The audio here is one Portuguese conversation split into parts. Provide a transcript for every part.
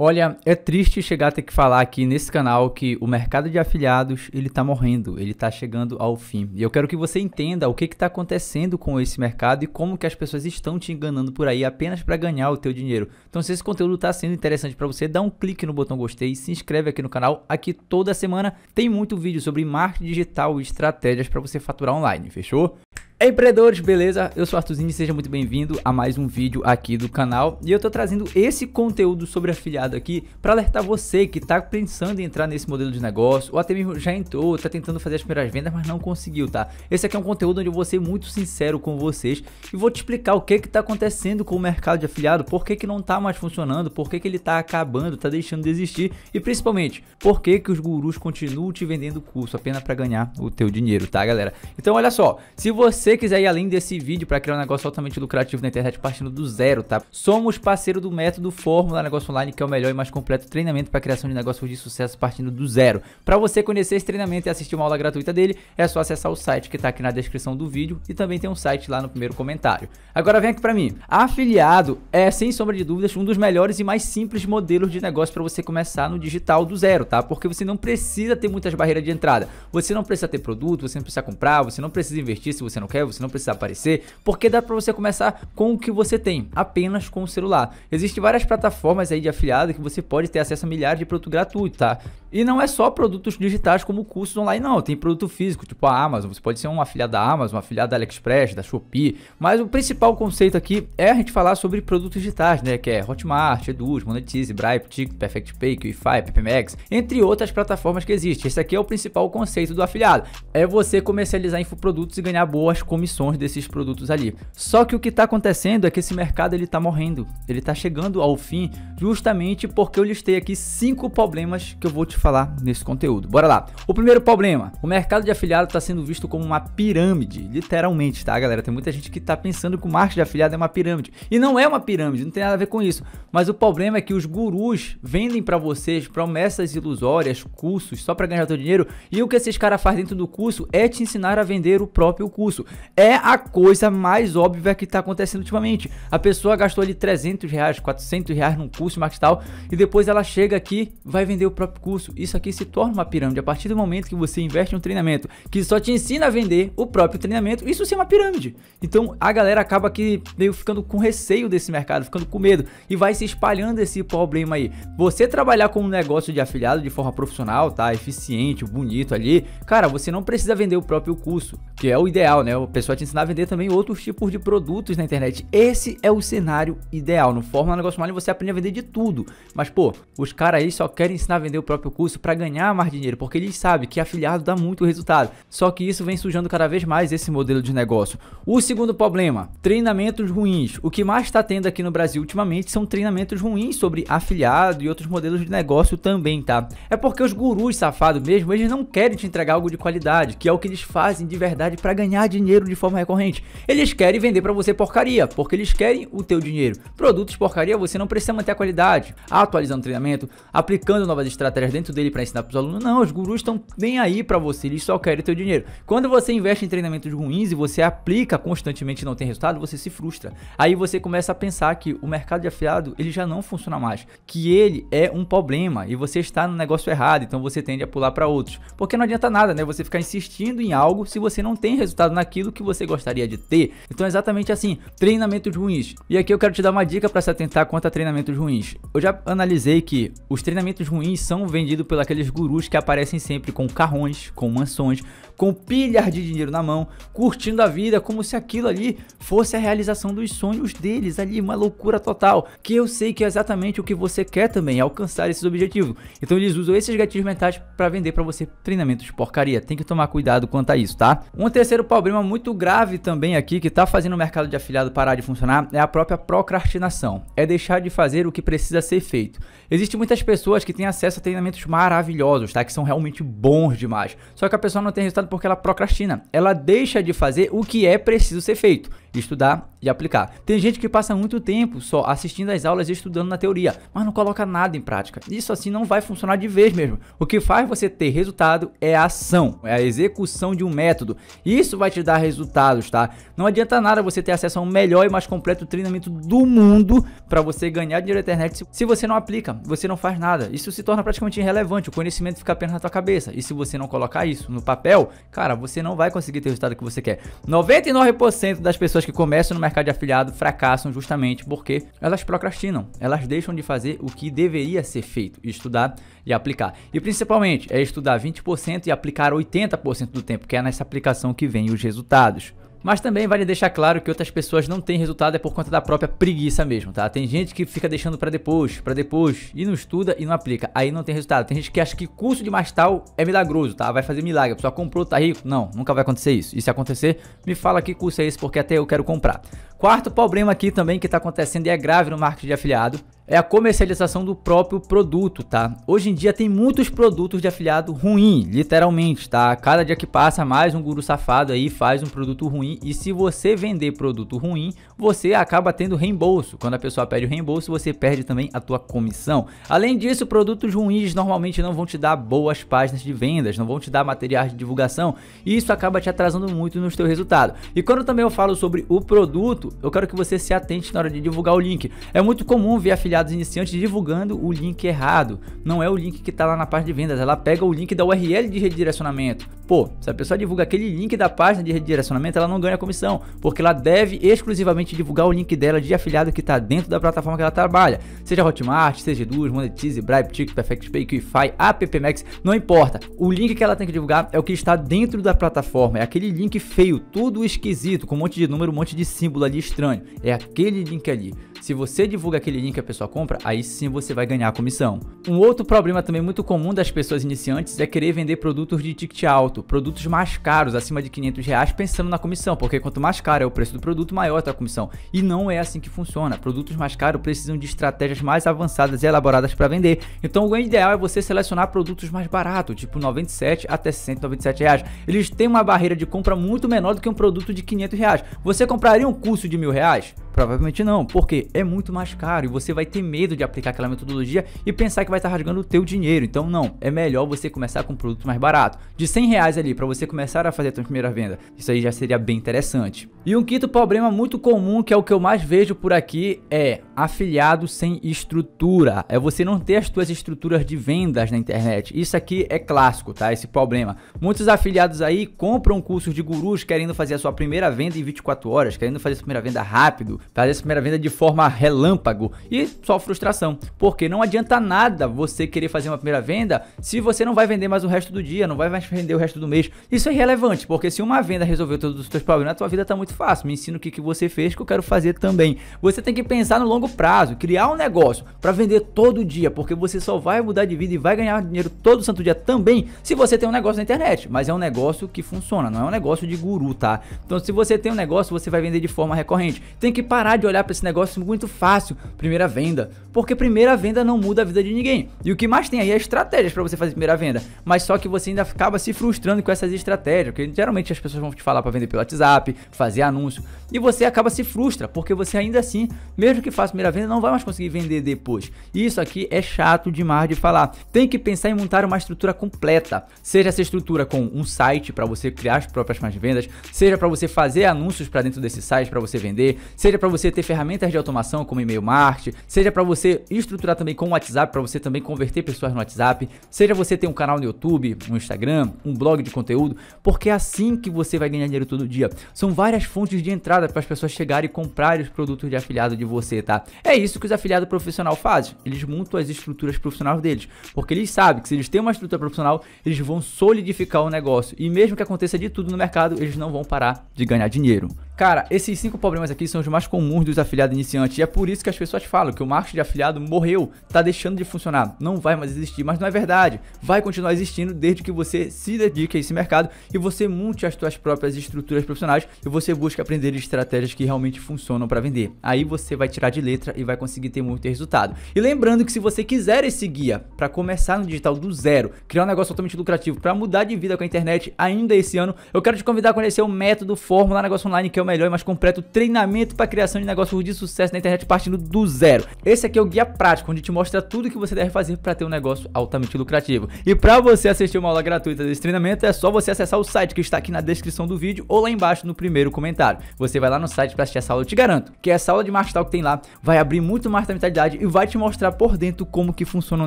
Olha, é triste chegar a ter que falar aqui nesse canal que o mercado de afiliados ele está morrendo, ele está chegando ao fim. E eu quero que você entenda o que está acontecendo com esse mercado e como que as pessoas estão te enganando por aí apenas para ganhar o teu dinheiro. Então se esse conteúdo está sendo interessante para você, dá um clique no botão gostei, se inscreve aqui no canal. Aqui toda semana tem muito vídeo sobre marketing digital e estratégias para você faturar online, fechou? Empreendedores, beleza? Eu sou Artuzinho e seja muito bem-vindo a mais um vídeo aqui do canal. E eu tô trazendo esse conteúdo sobre afiliado aqui para alertar você que tá pensando em entrar nesse modelo de negócio, ou até mesmo já entrou, tá tentando fazer as primeiras vendas, mas não conseguiu, tá? Esse aqui é um conteúdo onde eu vou ser muito sincero com vocês e vou te explicar o que que tá acontecendo com o mercado de afiliado, por que que não tá mais funcionando, por que que ele tá acabando, tá deixando de existir e principalmente, por que que os gurus continuam te vendendo curso apenas para ganhar o teu dinheiro, tá, galera? Então, olha só, se você você quiser ir além desse vídeo para criar um negócio altamente lucrativo na internet partindo do zero, tá? Somos parceiro do método Fórmula Negócio Online, que é o melhor e mais completo treinamento para criação de negócios de sucesso partindo do zero. Para você conhecer esse treinamento e assistir uma aula gratuita dele, é só acessar o site que está aqui na descrição do vídeo e também tem um site lá no primeiro comentário. Agora vem aqui para mim. Afiliado é, sem sombra de dúvidas, um dos melhores e mais simples modelos de negócio para você começar no digital do zero, tá? Porque você não precisa ter muitas barreiras de entrada. Você não precisa ter produto, você não precisa comprar, você não precisa investir se você não quer quer, você não precisa aparecer, porque dá para você começar com o que você tem, apenas com o celular. Existem várias plataformas aí de afiliado que você pode ter acesso a milhares de produtos gratuitos, tá? E não é só produtos digitais como cursos online, não. Tem produto físico, tipo a Amazon. Você pode ser um afiliado da Amazon, um afiliado da AliExpress, da Shopee. Mas o principal conceito aqui é a gente falar sobre produtos digitais, né? Que é Hotmart, Eduz, Monetize, Bripe, Tick, Perfect Pay, QIFI, PPMX, entre outras plataformas que existem. Esse aqui é o principal conceito do afiliado. É você comercializar infoprodutos e ganhar boas comissões desses produtos ali. Só que o que está acontecendo é que esse mercado ele está morrendo, ele está chegando ao fim justamente porque eu listei aqui cinco problemas que eu vou te falar nesse conteúdo. Bora lá. O primeiro problema, o mercado de afiliado está sendo visto como uma pirâmide, literalmente, tá galera? Tem muita gente que está pensando que o marketing de afiliado é uma pirâmide e não é uma pirâmide, não tem nada a ver com isso. Mas o problema é que os gurus vendem para vocês promessas ilusórias, cursos só para ganhar teu dinheiro e o que esses caras fazem dentro do curso é te ensinar a vender o próprio curso é a coisa mais óbvia que está acontecendo ultimamente. A pessoa gastou ali 300 reais, 400 reais num curso Max marketing tal, e depois ela chega aqui, vai vender o próprio curso. Isso aqui se torna uma pirâmide. A partir do momento que você investe em um treinamento que só te ensina a vender o próprio treinamento, isso sim é uma pirâmide. Então a galera acaba aqui meio ficando com receio desse mercado, ficando com medo, e vai se espalhando esse problema aí. Você trabalhar com um negócio de afiliado de forma profissional, tá? Eficiente, bonito ali, cara, você não precisa vender o próprio curso, que é o ideal, né? pessoal te ensinar a vender também outros tipos de produtos na internet. Esse é o cenário ideal. No Fórmula Negócio Online você aprende a vender de tudo. Mas, pô, os caras aí só querem ensinar a vender o próprio curso para ganhar mais dinheiro, porque eles sabem que afiliado dá muito resultado. Só que isso vem sujando cada vez mais esse modelo de negócio. O segundo problema, treinamentos ruins. O que mais está tendo aqui no Brasil ultimamente são treinamentos ruins sobre afiliado e outros modelos de negócio também, tá? É porque os gurus safados mesmo, eles não querem te entregar algo de qualidade, que é o que eles fazem de verdade para ganhar dinheiro dinheiro de forma recorrente. Eles querem vender para você porcaria, porque eles querem o teu dinheiro. Produtos porcaria, você não precisa manter a qualidade, atualizando o treinamento, aplicando novas estratégias dentro dele para ensinar para os alunos. Não, os gurus estão bem aí para você, eles só querem o teu dinheiro. Quando você investe em treinamentos ruins e você aplica constantemente e não tem resultado, você se frustra. Aí você começa a pensar que o mercado de afiliado, ele já não funciona mais, que ele é um problema e você está no negócio errado, então você tende a pular para outros. Porque não adianta nada, né? Você ficar insistindo em algo se você não tem resultado naquilo aquilo que você gostaria de ter. Então é exatamente assim, treinamentos ruins. E aqui eu quero te dar uma dica para se atentar quanto a treinamentos ruins. Eu já analisei que os treinamentos ruins são vendidos por aqueles gurus que aparecem sempre com carrões, com mansões, com pilhas de dinheiro na mão, curtindo a vida como se aquilo ali fosse a realização dos sonhos deles ali, uma loucura total. Que eu sei que é exatamente o que você quer também, alcançar esses objetivos. Então eles usam esses gatilhos mentais para vender para você treinamentos de porcaria. Tem que tomar cuidado quanto a isso, tá? Um terceiro problema muito grave também aqui que está fazendo o mercado de afiliado parar de funcionar é a própria procrastinação. É deixar de fazer o que precisa ser feito. Existem muitas pessoas que têm acesso a treinamentos maravilhosos, tá? Que são realmente bons demais. Só que a pessoa não tem resultado porque ela procrastina. Ela deixa de fazer o que é preciso ser feito estudar e aplicar. Tem gente que passa muito tempo só assistindo às aulas e estudando na teoria, mas não coloca nada em prática. Isso assim não vai funcionar de vez mesmo. O que faz você ter resultado é a ação, é a execução de um método. Isso vai te dar resultados, tá? Não adianta nada você ter acesso a um melhor e mais completo treinamento do mundo para você ganhar dinheiro na internet se você não aplica, você não faz nada. Isso se torna praticamente irrelevante, o conhecimento fica apenas na tua cabeça. E se você não colocar isso no papel, cara, você não vai conseguir ter o resultado que você quer. 99% das pessoas pessoas que começam no mercado de afiliado fracassam justamente porque elas procrastinam, elas deixam de fazer o que deveria ser feito, estudar e aplicar. E principalmente é estudar 20% e aplicar 80% do tempo, que é nessa aplicação que vem os resultados. Mas também vale deixar claro que outras pessoas não têm resultado é por conta da própria preguiça mesmo, tá? Tem gente que fica deixando para depois, para depois, e não estuda e não aplica. Aí não tem resultado. Tem gente que acha que curso de Mastal é milagroso, tá? Vai fazer milagre. A pessoa comprou, tá rico? Não, nunca vai acontecer isso. E se acontecer, me fala que curso é esse, porque até eu quero comprar. Quarto problema aqui também que tá acontecendo e é grave no marketing de afiliado é a comercialização do próprio produto, tá? Hoje em dia tem muitos produtos de afiliado ruim, literalmente, tá? Cada dia que passa, mais um guru safado aí faz um produto ruim e se você vender produto ruim, você acaba tendo reembolso. Quando a pessoa pede o reembolso, você perde também a tua comissão. Além disso, produtos ruins normalmente não vão te dar boas páginas de vendas, não vão te dar materiais de divulgação e isso acaba te atrasando muito no teu resultado. E quando também eu falo sobre o produto, eu quero que você se atente na hora de divulgar o link. É muito comum ver afiliado afiliados iniciantes divulgando o link errado. Não é o link que está lá na página de vendas, ela pega o link da URL de redirecionamento. Pô, se a pessoa divulga aquele link da página de redirecionamento, ela não ganha comissão, porque ela deve exclusivamente divulgar o link dela de afiliado que está dentro da plataforma que ela trabalha. Seja Hotmart, seja Eduz, Monetize, Bribe, Tick, Perfect Pay, QIFI, AppMax, não importa. O link que ela tem que divulgar é o que está dentro da plataforma, é aquele link feio, tudo esquisito, com um monte de número, um monte de símbolo ali estranho. É aquele link ali. Se você divulga aquele link que a pessoa compra, aí sim você vai ganhar a comissão. Um outro problema também muito comum das pessoas iniciantes é querer vender produtos de ticket alto, produtos mais caros, acima de 500 reais, pensando na comissão, porque quanto mais caro é o preço do produto, maior é a comissão. E não é assim que funciona. Produtos mais caros precisam de estratégias mais avançadas e elaboradas para vender. Então o ideal é você selecionar produtos mais baratos, tipo 97 até 197 reais. Eles têm uma barreira de compra muito menor do que um produto de 500 reais. Você compraria um curso de mil reais? Provavelmente não, porque é muito mais caro e você vai ter medo de aplicar aquela metodologia e pensar que vai estar rasgando o teu dinheiro. Então não, é melhor você começar com um produto mais barato, de 100 reais ali para você começar a fazer a sua primeira venda. Isso aí já seria bem interessante. E um quinto problema muito comum, que é o que eu mais vejo por aqui, é afiliado sem estrutura. É você não ter as suas estruturas de vendas na internet. Isso aqui é clássico, tá? Esse problema. Muitos afiliados aí compram cursos de gurus querendo fazer a sua primeira venda em 24 horas, querendo fazer a sua primeira venda rápido, fazer essa primeira venda de forma relâmpago e só frustração, porque não adianta nada você querer fazer uma primeira venda se você não vai vender mais o resto do dia, não vai mais vender o resto do mês. Isso é irrelevante, porque se uma venda resolveu todos os seus problemas, a tua vida está muito fácil. Me ensina o que, que você fez que eu quero fazer também. Você tem que pensar no longo prazo, criar um negócio para vender todo dia, porque você só vai mudar de vida e vai ganhar dinheiro todo santo dia também se você tem um negócio na internet, mas é um negócio que funciona, não é um negócio de guru, tá? Então se você tem um negócio, você vai vender de forma recorrente. Tem que parar parar de olhar para esse negócio muito fácil, primeira venda, porque primeira venda não muda a vida de ninguém. E o que mais tem aí é estratégias para você fazer primeira venda, mas só que você ainda acaba se frustrando com essas estratégias, porque geralmente as pessoas vão te falar para vender pelo WhatsApp, fazer anúncio, e você acaba se frustra, porque você ainda assim, mesmo que faça primeira venda, não vai mais conseguir vender depois. E isso aqui é chato demais de falar. Tem que pensar em montar uma estrutura completa, seja essa estrutura com um site para você criar as próprias mais vendas, seja para você fazer anúncios para dentro desse site para você vender, seja seja para você ter ferramentas de automação como e-mail marketing, seja para você estruturar também com o WhatsApp, para você também converter pessoas no WhatsApp, seja você ter um canal no YouTube, um Instagram, um blog de conteúdo, porque é assim que você vai ganhar dinheiro todo dia. São várias fontes de entrada para as pessoas chegarem e comprarem os produtos de afiliado de você, tá? É isso que os afiliados profissional fazem. Eles montam as estruturas profissionais deles, porque eles sabem que se eles têm uma estrutura profissional, eles vão solidificar o negócio. E mesmo que aconteça de tudo no mercado, eles não vão parar de ganhar dinheiro. Cara, esses cinco problemas aqui são os mais comuns dos afiliados iniciantes e é por isso que as pessoas falam que o marketing de afiliado morreu, tá deixando de funcionar, não vai mais existir, mas não é verdade, vai continuar existindo desde que você se dedique a esse mercado e você monte as suas próprias estruturas profissionais e você busque aprender estratégias que realmente funcionam para vender. Aí você vai tirar de letra e vai conseguir ter muito resultado. E lembrando que se você quiser esse guia para começar no digital do zero, criar um negócio totalmente lucrativo, para mudar de vida com a internet ainda esse ano, eu quero te convidar a conhecer o método Fórmula Negócio Online que é o melhor e mais completo treinamento para criação de negócios de sucesso na internet partindo do zero. Esse aqui é o guia prático, onde te mostra tudo que você deve fazer para ter um negócio altamente lucrativo. E para você assistir uma aula gratuita desse treinamento, é só você acessar o site que está aqui na descrição do vídeo ou lá embaixo no primeiro comentário. Você vai lá no site para assistir essa aula, eu te garanto que essa aula de marketing que tem lá vai abrir muito mais da mentalidade e vai te mostrar por dentro como que funciona um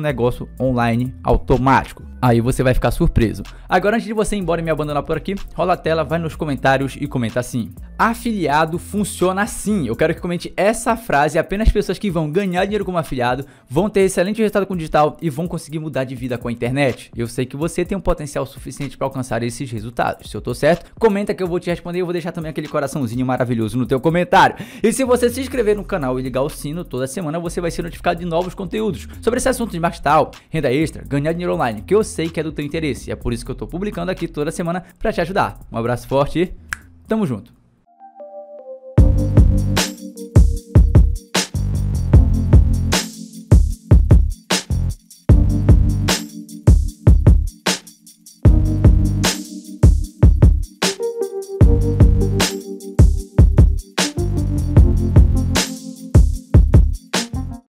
negócio online automático. Aí você vai ficar surpreso. Agora, antes de você ir embora e me abandonar por aqui, rola a tela, vai nos comentários e comenta assim. Ah, afiliado funciona assim. Eu quero que comente essa frase. Apenas pessoas que vão ganhar dinheiro como afiliado vão ter excelente resultado com o digital e vão conseguir mudar de vida com a internet. Eu sei que você tem um potencial suficiente para alcançar esses resultados. Se eu tô certo, comenta que eu vou te responder e eu vou deixar também aquele coraçãozinho maravilhoso no teu comentário. E se você se inscrever no canal e ligar o sino toda semana, você vai ser notificado de novos conteúdos sobre esse assunto de marketing, renda extra, ganhar dinheiro online, que eu sei que é do teu interesse. É por isso que eu tô publicando aqui toda semana para te ajudar. Um abraço forte e tamo junto.